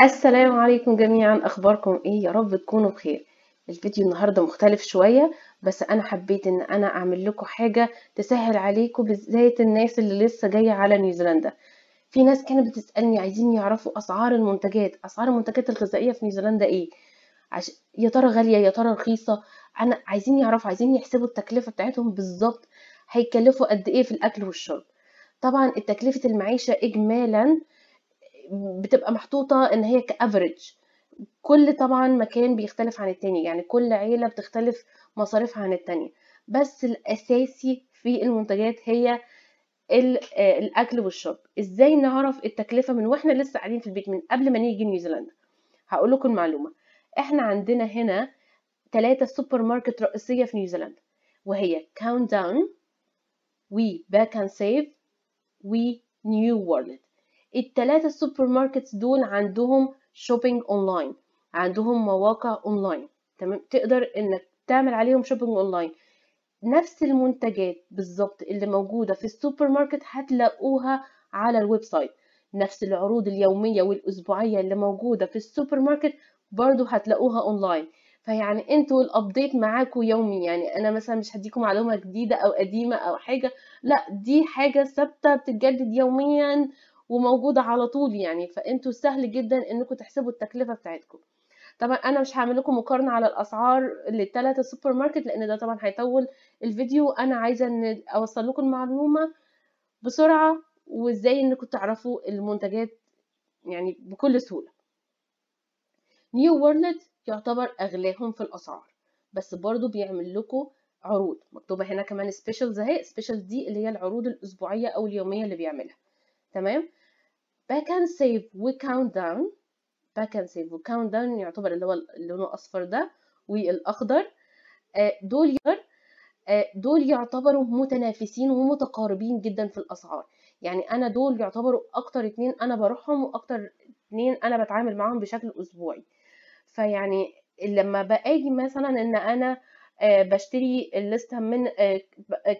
السلام عليكم جميعا اخباركم ايه يا رب تكونوا بخير الفيديو النهارده مختلف شويه بس انا حبيت ان انا اعمل لكم حاجه تسهل عليكم بالذات الناس اللي لسه جايه على نيوزيلندا في ناس كانت بتسالني عايزين يعرفوا اسعار المنتجات اسعار المنتجات الغذائيه في نيوزيلندا ايه عش... يا ترى غاليه يا ترى رخيصه انا عايزين يعرفوا عايزين يحسبوا التكلفه بتاعتهم بالظبط هيكلفوا قد ايه في الاكل والشرب طبعا تكلفه المعيشه اجمالا بتبقى محطوطة ان هي كافريج كل طبعا مكان بيختلف عن التاني يعني كل عيلة بتختلف مصاريفها عن التانية بس الاساسي في المنتجات هي آه، الاكل والشرب ازاي نعرف التكلفة من واحنا لسه قاعدين في البيت من قبل ما نيجي نيوزيلندا هقول لكم معلومة احنا عندنا هنا ثلاثة سوبر ماركت رئيسية في نيوزيلندا وهي كاونت داون باك اند سيف ونيو وورلد التلاتة السوبر ماركتس دول عندهم شوبينج اونلاين عندهم مواقع اونلاين تمام تقدر انك تعمل عليهم شوبينج اونلاين نفس المنتجات بالظبط اللي موجودة في السوبر ماركت هتلاقوها على الويب سايت نفس العروض اليومية والأسبوعية اللي موجودة في السوبر ماركت برضو هتلاقوها أونلاين فيعني انتوا الابديت معاكوا يومي يعني انا مثلا مش هديكم معلومه جديده او قديمه او حاجه لا دي حاجه ثابته بتتجدد يوميا وموجوده على طول يعني فانتوا سهل جدا انكم تحسبوا التكلفه بتاعتكم طبعا انا مش هعمل لكم مقارنه على الاسعار للثلاثه سوبر ماركت لان ده طبعا هيطول الفيديو انا عايزه ان اوصل لكم المعلومه بسرعه وازاي انكم تعرفوا المنتجات يعني بكل سهوله نيو وورلد يعتبر اغلاهم في الاسعار بس برضو بيعمل لكم عروض مكتوبه هنا كمان سبيشالز اهي سبيشالز دي اللي هي العروض الاسبوعيه او اليوميه اللي بيعملها تمام باك اند سيف وكاونت داون باك اند سيف وكاونت داون يعتبر اللي هو اللون الاصفر ده والاخضر آه، دول آه، دول يعتبروا متنافسين ومتقاربين جدا في الاسعار يعني انا دول يعتبروا اكتر اتنين انا بروحهم واكتر اتنين انا بتعامل معاهم بشكل اسبوعي فيعني لما باجي مثلا ان انا آه، بشتري الليستة من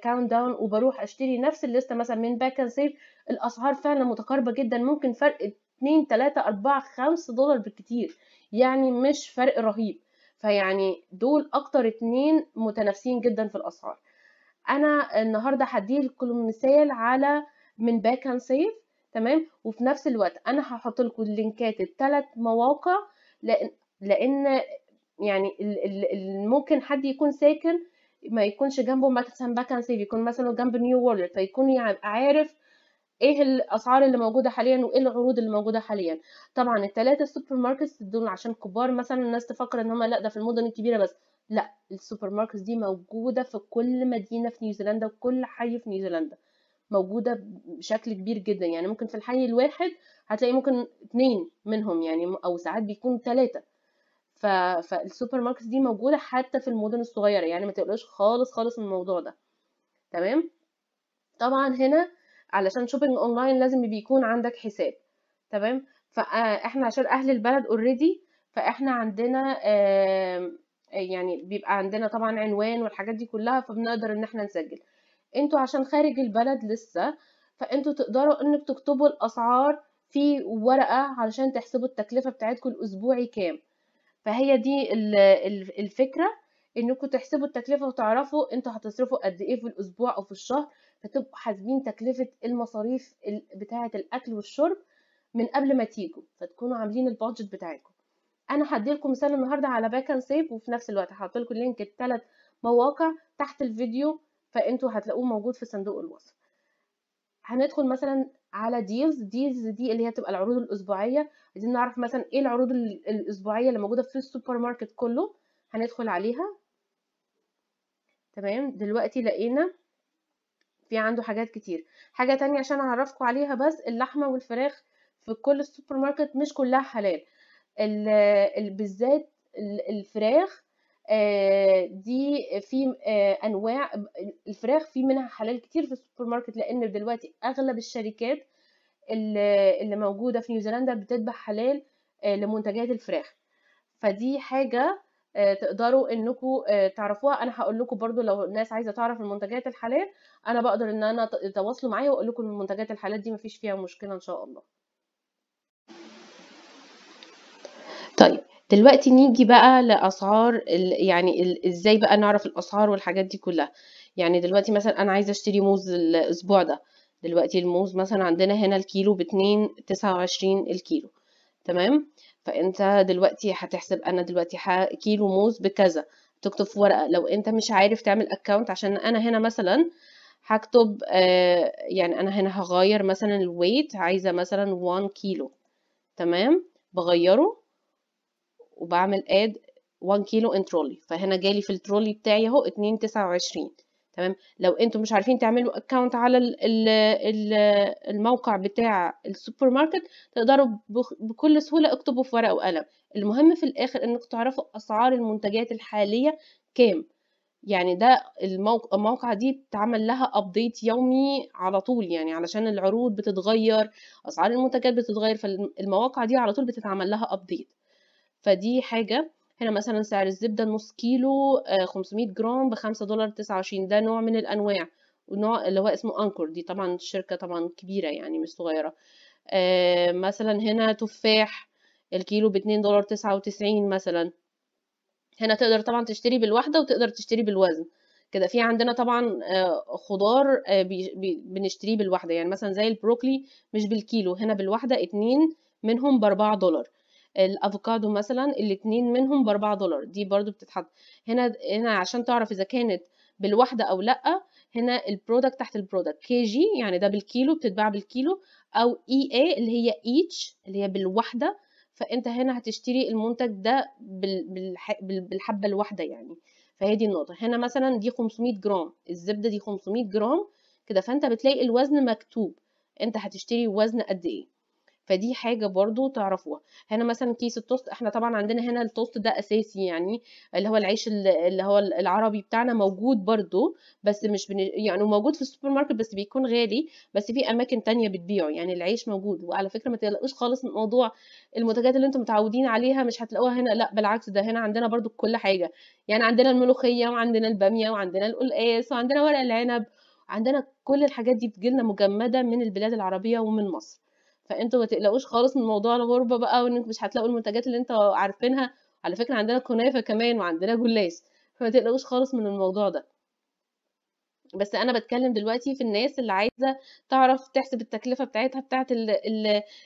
كاونت آه، داون آه، وبروح اشتري نفس الليستة مثلا من باك اند سيف الاسعار فعلا متقاربة جدا ممكن فرق 2 3 4 5 دولار بالكتير يعني مش فرق رهيب فيعني دول اكتر اتنين متنافسين جدا في الاسعار انا النهارده هديلكم مثال على من باك اند سيف تمام وفي نفس الوقت انا هحط لكم اللينكات الثلاث مواقع لان لان يعني ممكن حد يكون ساكن ما يكونش جنبه مثلا باكنسي يكون مثلا جنب نيو وورلد فيكون يعني عارف ايه الاسعار اللي موجوده حاليا وايه العروض اللي موجوده حاليا طبعا الثلاثه السوبر ماركتس دول عشان كبار مثلا الناس تفكر ان هم لا ده في المدن الكبيره بس لا السوبر ماركتس دي موجوده في كل مدينه في نيوزيلندا وكل حي في نيوزيلندا موجوده بشكل كبير جدا يعني ممكن في الحي الواحد هتلاقي ممكن اتنين منهم يعني او ساعات بيكون ثلاثه ف... فالسوبر ماركت دي موجودة حتى في المدن الصغيرة يعني ما تقلقش خالص خالص من الموضوع ده تمام طبعا هنا علشان شوبينج اونلاين لازم بيكون عندك حساب تمام فاحنا عشان اهل البلد اوريدي فاحنا عندنا يعني بيبقى عندنا طبعا عنوان والحاجات دي كلها فبنقدر ان احنا نسجل انتوا عشان خارج البلد لسه فانتوا تقدروا انك تكتبوا الاسعار في ورقة علشان تحسبوا التكلفة بتاعتكم الاسبوعي كام فهي دي الفكرة انكم تحسبوا التكلفة وتعرفوا انتوا هتصرفوا قد ايه في الاسبوع او في الشهر فتبقوا حاسبين تكلفة المصاريف بتاعة الاكل والشرب من قبل ما تيجوا فتكونوا عاملين البادجت بتاعتكم انا هديلكم مثال النهارده على باك اند سيف وفي نفس الوقت هحطلكم لينك الثلاث مواقع تحت الفيديو فانتوا هتلاقوه موجود في صندوق الوصف هندخل مثلا على ديلز ديلز دي اللي هي تبقى العروض الاسبوعيه عايزين نعرف مثلا ايه العروض الاسبوعيه اللي موجوده في السوبر ماركت كله هندخل عليها تمام دلوقتي لقينا في عنده حاجات كتير حاجه تانية عشان اعرفكم عليها بس اللحمه والفراخ في كل السوبر ماركت مش كلها حلال بالذات الفراخ دي في آه، انواع الفراخ في منها حلال كتير في السوبر ماركت لان دلوقتي اغلب الشركات اللي موجوده في نيوزيلندا بتذبح حلال آه، لمنتجات الفراخ فدي حاجه آه، تقدروا انكم تعرفوها انا هقول لكم برضو لو الناس عايزه تعرف المنتجات الحلال انا بقدر ان انا تواصلوا معايا واقول لكم المنتجات الحلال دي مفيش فيها مشكله ان شاء الله طيب دلوقتي نيجي بقى لأسعار ال... يعني ال... ازاي بقى نعرف الأسعار والحاجات دي كلها يعني دلوقتي مثلا أنا عايزة أشتري موز الأسبوع ده دلوقتي الموز مثلا عندنا هنا الكيلو باتنين تسعة وعشرين الكيلو تمام فأنت دلوقتي هتحسب أنا دلوقتي ح... كيلو موز بكذا تكتب في ورقة لو أنت مش عارف تعمل أكاونت عشان أنا هنا مثلا هكتب آه يعني أنا هنا هغير مثلا الويت عايزة مثلا 1 كيلو تمام بغيره وبعمل اد 1 كيلو ان ترولي فهنا جالي في الترولي بتاعي اهو 2.29 تمام لو انتم مش عارفين تعملوا اكونت على الموقع بتاع السوبر ماركت تقدروا بكل سهوله اكتبوا في ورقه وقلم المهم في الاخر انكم تعرفوا اسعار المنتجات الحاليه كام يعني ده الموقع, الموقع دي بتعمل لها ابديت يومي على طول يعني علشان العروض بتتغير اسعار المنتجات بتتغير فالمواقع دي على طول بتتعمل لها ابديت فدي حاجة هنا مثلا سعر الزبدة نص كيلو آه، خمسمية جرام بخمسة دولار تسعة وعشرين ده نوع من الأنواع ونوع اللي هو اسمه أنكور دي طبعا شركة طبعا كبيرة يعني مش صغيرة آه، مثلا هنا تفاح الكيلو باتنين دولار تسعة وتسعين مثلا هنا تقدر طبعا تشتري بالواحدة وتقدر تشتري بالوزن كده في عندنا طبعا آه، خضار بنشتريه بالواحدة يعني مثلا زي البروكلي مش بالكيلو هنا بالواحدة اتنين منهم بأربعة دولار الافوكادو مثلا الاتنين منهم ب 4 دولار دي برضو بتتحط هنا هنا عشان تعرف اذا كانت بالواحدة او لا هنا البرودكت تحت البرودكت كي جي يعني ده بالكيلو بتتباع بالكيلو او اي اي اللي هي ايتش اللي هي بالواحدة فانت هنا هتشتري المنتج ده بالحبة الواحدة يعني فهي دي النقطة هنا مثلا دي 500 جرام الزبدة دي 500 جرام كده فانت بتلاقي الوزن مكتوب انت هتشتري وزن قد ايه فدي حاجه برضو تعرفوها هنا مثلا كيس التوست احنا طبعا عندنا هنا التوست ده اساسي يعني اللي هو العيش اللي هو العربي بتاعنا موجود برضو بس مش بن... يعني موجود في السوبر ماركت بس بيكون غالي بس في اماكن تانية بتبيعه يعني العيش موجود وعلى فكره ما تقلقوش خالص من موضوع المنتجات اللي انتم متعودين عليها مش هتلاقوها هنا لا بالعكس ده هنا عندنا برضو كل حاجه يعني عندنا الملوخيه وعندنا الباميه وعندنا القلقاس وعندنا ورق العنب عندنا كل الحاجات دي بتجيلنا مجمدة من البلاد العربية ومن مصر فانتوا ما تقلقوش خالص من موضوع الغربه بقى انتوا مش هتلاقوا المنتجات اللي انتوا عارفينها على فكره عندنا كنافه كمان وعندنا جلاس فما تقلقوش خالص من الموضوع ده بس انا بتكلم دلوقتي في الناس اللي عايزه تعرف تحسب التكلفه بتاعتها بتاعه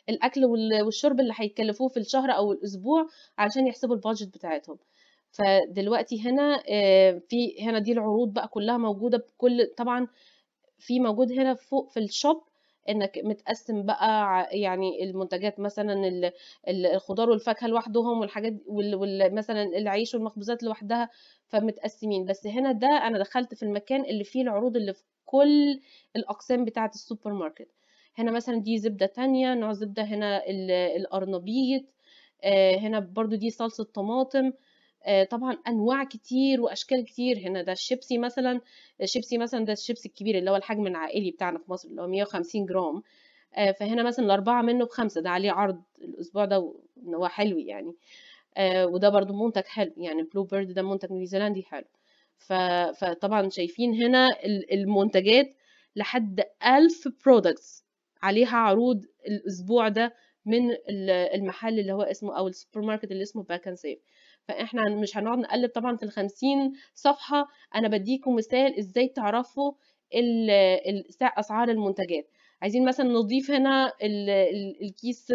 الاكل والشرب اللي هيكلفوه في الشهر او الاسبوع علشان يحسبوا البادجت بتاعتهم فدلوقتي هنا آه، في هنا دي العروض بقى كلها موجوده بكل طبعا في موجود هنا فوق في الشوب انك متقسم بقى يعني المنتجات مثلا الخضار والفاكهه لوحدهم والحاجات مثلا العيش والمخبوزات لوحدها فمتقسمين بس هنا ده انا دخلت في المكان اللي فيه العروض اللي في كل الاقسام بتاعه السوبر ماركت هنا مثلا دي زبده تانية نوع زبده هنا الارنبيط آه، هنا برضو دي صلصه طماطم آه، طبعا انواع كتير واشكال كتير هنا ده الشيبسي مثلا الشيبسي مثلا ده الشيبسي الكبير اللي هو الحجم العائلي بتاعنا في مصر اللي هو 150 جرام آه، فهنا مثلا الاربعه منه بخمسه ده عليه عرض الاسبوع ده ان هو حلو يعني آه، وده برضو منتج حلو يعني بلو بيرد ده منتج نيوزيلندي حلو فطبعا شايفين هنا المنتجات لحد ألف برودكتس عليها عروض الأسبوع ده من المحل اللي هو اسمه أو السوبر ماركت اللي اسمه باك أند سيف فاحنا مش هنقعد نقلب طبعا في الخمسين صفحة انا بديكم مثال ازاي تعرفوا اسعار المنتجات عايزين مثلا نضيف هنا الكيس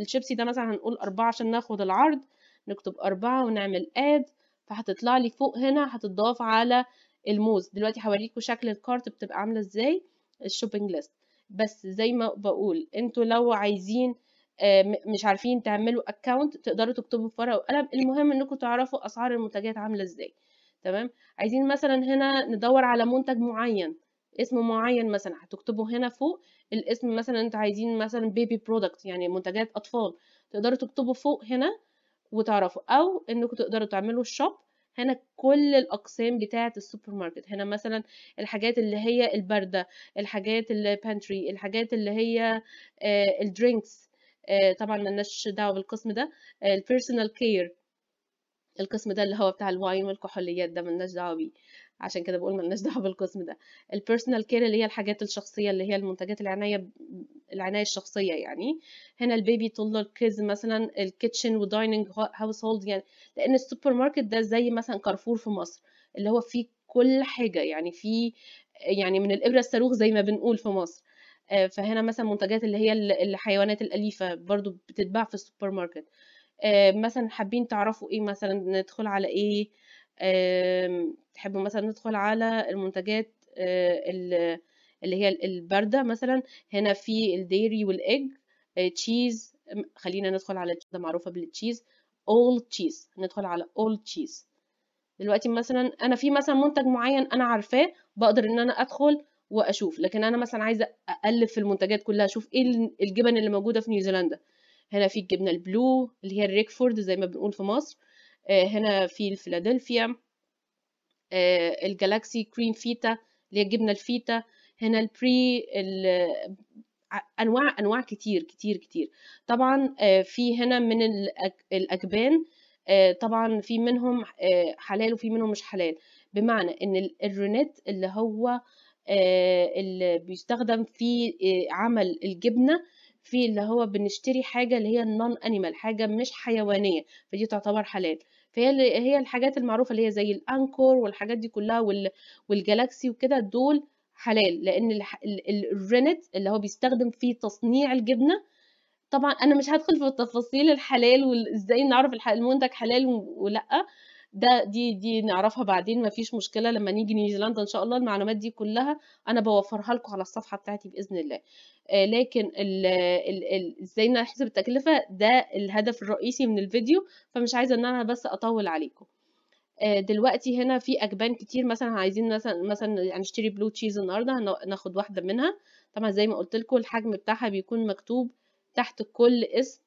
الشيبسي ده مثلا هنقول أربعة عشان ناخد العرض نكتب أربعة ونعمل اد فهتطلع لي فوق هنا هتضاف على الموز دلوقتي هوريكم شكل الكارت بتبقى عاملة ازاي الشوبينج ليست بس زي ما بقول انتوا لو عايزين آه، مش عارفين تعملوا اكونت تقدروا تكتبوا في ورقه وقلم المهم انكم تعرفوا اسعار المنتجات عامله ازاي تمام عايزين مثلا هنا ندور على منتج معين اسم معين مثلا هتكتبوا هنا فوق الاسم مثلا انتوا عايزين مثلا بيبي برودكت يعني منتجات اطفال تقدروا تكتبوا فوق هنا وتعرفوا او انكم تقدروا تعملوا الشوب هنا كل الاقسام بتاعه السوبر ماركت هنا مثلا الحاجات اللي هي البارده الحاجات البانتري الحاجات اللي هي آه، الدرينكس آه، طبعا ملناش دعوه بالقسم ده البيرسونال آه، كير القسم ده اللي هو بتاع الواين والكحوليات ده ملناش دعوه بيه عشان كده بقول ملناش دعوه بالقسم ده البيرسونال كير اللي هي الحاجات الشخصيه اللي هي المنتجات العنايه العنايه الشخصيه يعني هنا البيبي تولر كيز مثلا الكيتشن ودايننج هاوس هولد يعني لان السوبر ماركت ده زي مثلا كارفور في مصر اللي هو فيه كل حاجه يعني فيه يعني من الابره الصاروخ زي ما بنقول في مصر آه، فهنا مثلا منتجات اللي هي الحيوانات الأليفة برضو بتتباع في السوبر ماركت آه، مثلا حابين تعرفوا ايه مثلا ندخل على ايه تحبوا مثلا ندخل على المنتجات آه، اللي هي الباردة مثلا هنا في الديري والإج تشيز خلينا ندخل على ده معروفة بالتشيز اول تشيز ندخل على اول تشيز دلوقتي مثلا انا في مثلا منتج معين انا عارفاه بقدر ان انا ادخل واشوف لكن انا مثلا عايزه اقلب في المنتجات كلها اشوف ايه الجبن اللي موجوده في نيوزيلندا هنا في الجبنه البلو اللي هي الريكفورد زي ما بنقول في مصر آه، هنا في الفيلادلفيا آه، الجالاكسي كريم فيتا اللي هي الجبنه الفيتا هنا البري انواع انواع كتير كتير كتير طبعا آه، في هنا من الاجبان طبعا في منهم حلال وفي منهم مش حلال بمعنى ان الرونيت اللي هو آه، اللي بيستخدم في آه، عمل الجبنه في اللي هو بنشتري حاجه اللي هي النون انيمال حاجه مش حيوانيه فدي تعتبر حلال فهي هي الحاجات المعروفه اللي هي زي الانكور والحاجات دي كلها والجالاكسي وكده دول حلال لان الرينت اللي هو بيستخدم في تصنيع الجبنه طبعا انا مش هدخل في تفاصيل الحلال وازاي نعرف المنتج حلال ولا ده دي دي نعرفها بعدين مفيش مشكله لما نيجي نيوزيلندا ان شاء الله المعلومات دي كلها انا بوفرها لكم على الصفحه بتاعتي باذن الله آه لكن ازاي نحسب التكلفه ده الهدف الرئيسي من الفيديو فمش عايزه ان انا بس اطول عليكم آه، دلوقتي هنا في اجبان كتير مثلا عايزين مثلا مثلا هنشتري بلو تشيز النهارده هناخد واحده منها طبعا زي ما قلت لكم الحجم بتاعها بيكون مكتوب تحت كل اسم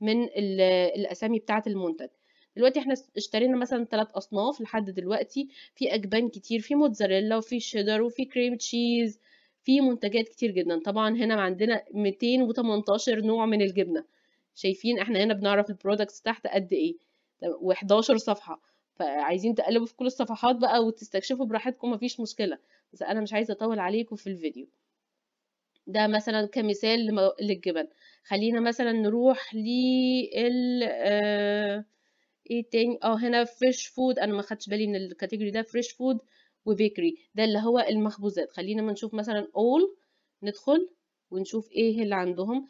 من الاسامي بتاعه المنتج دلوقتي احنا اشترينا مثلا ثلاث اصناف لحد دلوقتي في اجبان كتير في موتزاريلا وفي شيدر وفي كريم تشيز في منتجات كتير جدا طبعا هنا عندنا 218 نوع من الجبنه شايفين احنا هنا بنعرف البرودكتس تحت قد ايه و11 صفحه فعايزين تقلبوا في كل الصفحات بقى وتستكشفوا براحتكم مفيش مشكله بس انا مش عايزه اطول عليكم في الفيديو ده مثلا كمثال للجبن خلينا مثلا نروح لل آه، ايه تاني اه هنا فريش فود انا ما خدتش بالي من الكاتيجوري ده فريش فود وبيكري ده اللي هو المخبوزات خلينا ما نشوف مثلا اول ندخل ونشوف ايه اللي عندهم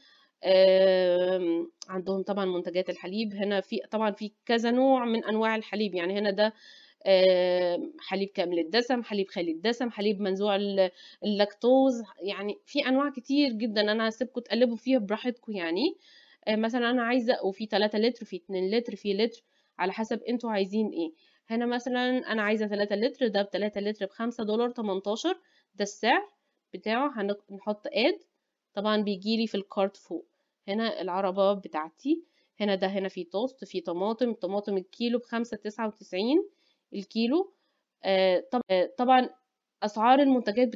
عندهم طبعا منتجات الحليب هنا في طبعا في كذا نوع من انواع الحليب يعني هنا ده حليب كامل الدسم حليب خالي الدسم حليب منزوع اللاكتوز يعني في انواع كتير جدا انا هسيبكم تقلبوا فيها براحتكم يعني آه، مثلا انا عايزه وفي 3 لتر في 2 لتر في لتر على حسب انتوا عايزين ايه هنا مثلا انا عايزه 3 لتر ده ب 3 لتر ب 5 دولار 18 ده السعر بتاعه هنحط اد طبعا بيجيلي في الكارت فوق هنا العربه بتاعتي هنا ده هنا في توست في طماطم طماطم الكيلو بخمسة تسعة وتسعين الكيلو آه, آه، طبعا اسعار المنتجات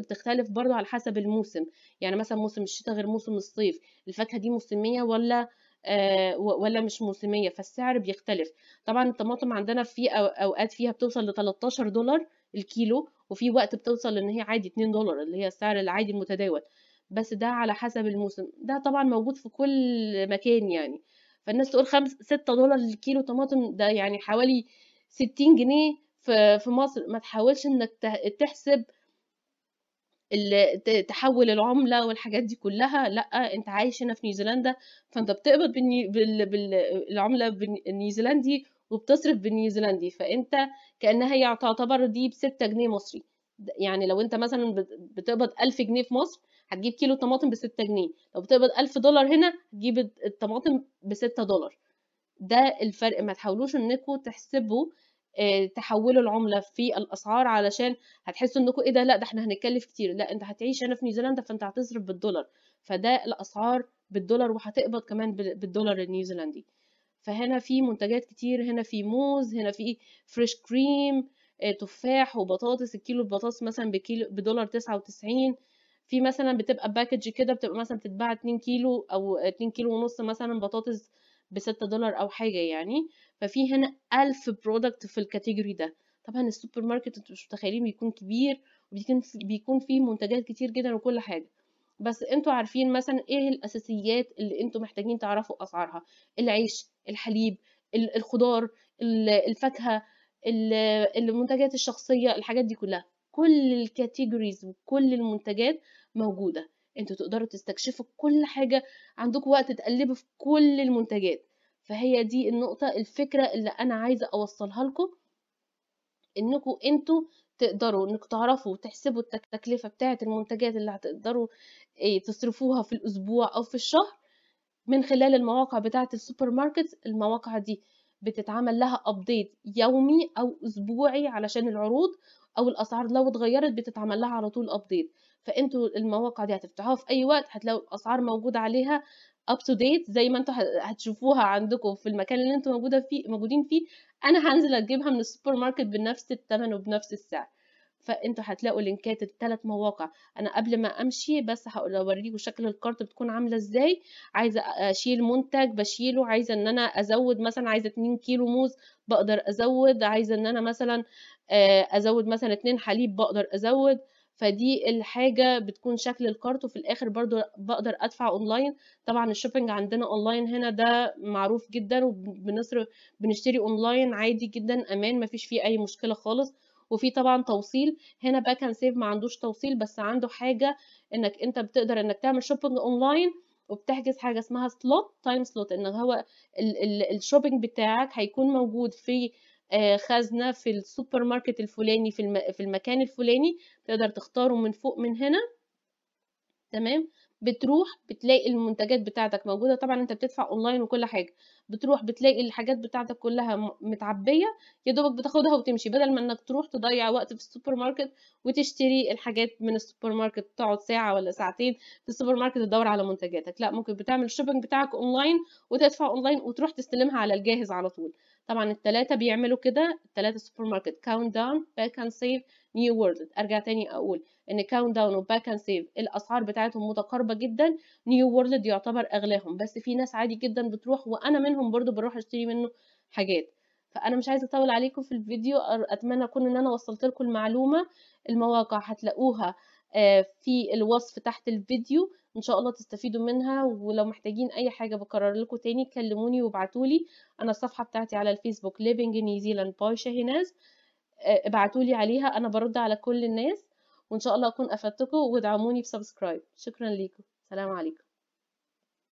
بتختلف برضو على حسب الموسم يعني مثلا موسم الشتاء غير موسم الصيف الفاكهه دي موسميه ولا آه، ولا مش موسميه فالسعر بيختلف طبعا الطماطم عندنا في اوقات فيها بتوصل ل 13 دولار الكيلو وفي وقت بتوصل ان هي عادي 2 دولار اللي هي السعر العادي المتداول بس ده على حسب الموسم ده طبعا موجود في كل مكان يعني فالناس تقول 5 6 دولار الكيلو طماطم ده يعني حوالي 60 جنيه في مصر ما تحاولش انك تحسب تحول العملة والحاجات دي كلها لأ أنت عايش هنا في نيوزيلندا فأنت بتقبض بالعملة النيوزيلندي وبتصرف بالنيوزيلندي فأنت كأنها تعتبر دي بستة جنيه مصري يعني لو أنت مثلا بتقبض ألف جنيه في مصر هتجيب كيلو طماطم بستة جنيه لو بتقبض ألف دولار هنا هتجيب الطماطم بستة دولار ده الفرق ما تحاولوش انكم تحسبوا آه، تحولوا العمله في الاسعار علشان هتحسوا انكم ايه ده لا ده احنا هنتكلف كتير لا انت هتعيش هنا في نيوزيلندا فانت هتصرف بالدولار فده الاسعار بالدولار وهتقبض كمان بالدولار النيوزيلندي فهنا في منتجات كتير هنا في موز هنا في فريش كريم آه، تفاح وبطاطس الكيلو البطاطس مثلا بكيلو بدولار تسعة وتسعين في مثلا بتبقى باكج كده بتبقى مثلا بتتباع 2 كيلو او 2 كيلو ونص مثلا بطاطس بستة دولار أو حاجة يعني ففي هنا ألف برودكت في الكاتيجوري ده طبعا السوبر ماركت انتوا مش متخيلين بيكون كبير وبيكون بيكون فيه منتجات كتير جدا وكل حاجة بس انتوا عارفين مثلا ايه الاساسيات اللي انتوا محتاجين تعرفوا اسعارها العيش الحليب الخضار الفاكهه المنتجات الشخصيه الحاجات دي كلها كل الكاتيجوريز وكل المنتجات موجوده انتوا تقدروا تستكشفوا كل حاجة عندكم وقت تقلبوا في كل المنتجات فهي دي النقطة الفكرة اللي انا عايزة اوصلها لكم انكم انتوا تقدروا انك تعرفوا تحسبوا التكلفة بتاعة المنتجات اللي هتقدروا ايه تصرفوها في الاسبوع او في الشهر من خلال المواقع بتاعة السوبر ماركت المواقع دي بتتعمل لها ابديت يومي او اسبوعي علشان العروض او الاسعار لو اتغيرت بتتعمل لها على طول ابديت فانتوا المواقع دي هتفتحوها في اي وقت هتلاقوا الاسعار موجوده عليها اب تو ديت زي ما انتوا هتشوفوها عندكم في المكان اللي انتوا موجوده فيه موجودين فيه انا هنزل اجيبها من السوبر ماركت بنفس الثمن وبنفس السعر فانتوا هتلاقوا لينكات الثلاث مواقع انا قبل ما امشي بس هقول اوريكم شكل الكارت بتكون عامله ازاي عايزه اشيل منتج بشيله عايزه ان انا ازود مثلا عايزه 2 كيلو موز بقدر ازود عايزه ان انا مثلا آه، ازود مثلا 2 حليب بقدر ازود فدي الحاجه بتكون شكل الكارت وفي الاخر برضو بقدر ادفع اونلاين طبعا الشوبينج عندنا اونلاين هنا ده معروف جدا وبنصرف بنشتري اونلاين عادي جدا امان مفيش فيه اي مشكله خالص وفي طبعا توصيل هنا بقى كان سيف ما عندوش توصيل بس عنده حاجه انك انت بتقدر انك تعمل شوبينج اونلاين وبتحجز حاجه اسمها سلوت تايم سلوت ان هو الشوبينج بتاعك هيكون موجود في آه، خزنة في السوبر ماركت الفلاني في, الم... في المكان الفلاني تقدر تختاره من فوق من هنا تمام بتروح بتلاقي المنتجات بتاعتك موجودة طبعا انت بتدفع اونلاين وكل حاجة بتروح بتلاقي الحاجات بتاعتك كلها متعبية يا دوبك بتاخدها وتمشي بدل ما انك تروح تضيع وقت في السوبر ماركت وتشتري الحاجات من السوبر ماركت تقعد ساعة ولا ساعتين في السوبر ماركت تدور على منتجاتك لا ممكن بتعمل الشوبينج بتاعك اونلاين وتدفع اونلاين وتروح تستلمها على الجاهز على طول طبعا التلاتة بيعملوا كده التلاتة سوبر ماركت كاونت داون باك اند سيف نيو وورلد ارجع تاني اقول ان كاونت داون وباك اند سيف الاسعار بتاعتهم متقاربه جدا نيو وورلد يعتبر اغلاهم بس في ناس عادي جدا بتروح وانا منهم برضو بروح اشتري منه حاجات فانا مش عايزه اطول عليكم في الفيديو اتمنى اكون ان انا وصلت لكم المعلومه المواقع هتلاقوها آه، في الوصف تحت الفيديو ان شاء الله تستفيدوا منها ولو محتاجين اي حاجه بكرر لكم تاني كلموني وابعتولي انا الصفحه بتاعتي على الفيسبوك ليفنج نيوزيلاند باي شاهيناز ابعتولي عليها انا برد على كل الناس وان شاء الله اكون افدتكم وادعموني بسبسكرايب شكرا لكم سلام عليكم